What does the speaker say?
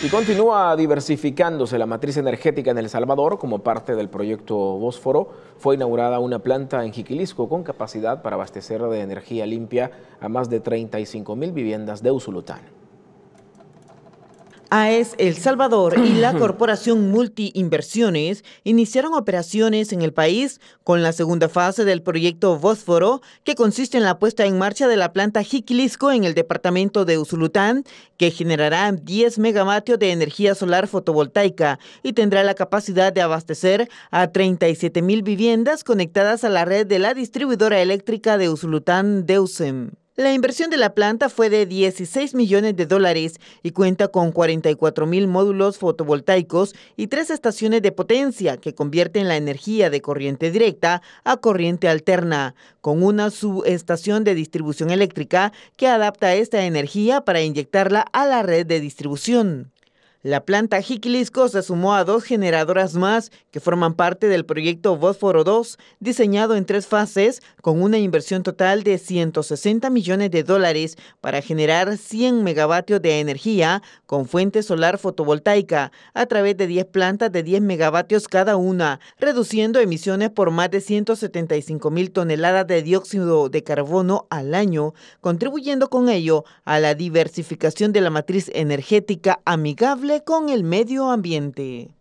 Y continúa diversificándose la matriz energética en El Salvador como parte del proyecto Bósforo. Fue inaugurada una planta en Jiquilisco con capacidad para abastecer de energía limpia a más de 35 mil viviendas de Usulután. AES El Salvador y la corporación Multi Inversiones iniciaron operaciones en el país con la segunda fase del proyecto Bósforo, que consiste en la puesta en marcha de la planta Jiquilisco en el departamento de Usulután, que generará 10 megavatios de energía solar fotovoltaica y tendrá la capacidad de abastecer a 37 mil viviendas conectadas a la red de la distribuidora eléctrica de Usulután Deusem. La inversión de la planta fue de 16 millones de dólares y cuenta con 44 mil módulos fotovoltaicos y tres estaciones de potencia que convierten la energía de corriente directa a corriente alterna, con una subestación de distribución eléctrica que adapta esta energía para inyectarla a la red de distribución. La planta Jiquilisco se sumó a dos generadoras más que forman parte del proyecto Bósforo 2, diseñado en tres fases con una inversión total de 160 millones de dólares para generar 100 megavatios de energía con fuente solar fotovoltaica a través de 10 plantas de 10 megavatios cada una, reduciendo emisiones por más de 175 mil toneladas de dióxido de carbono al año, contribuyendo con ello a la diversificación de la matriz energética amigable con el medio ambiente.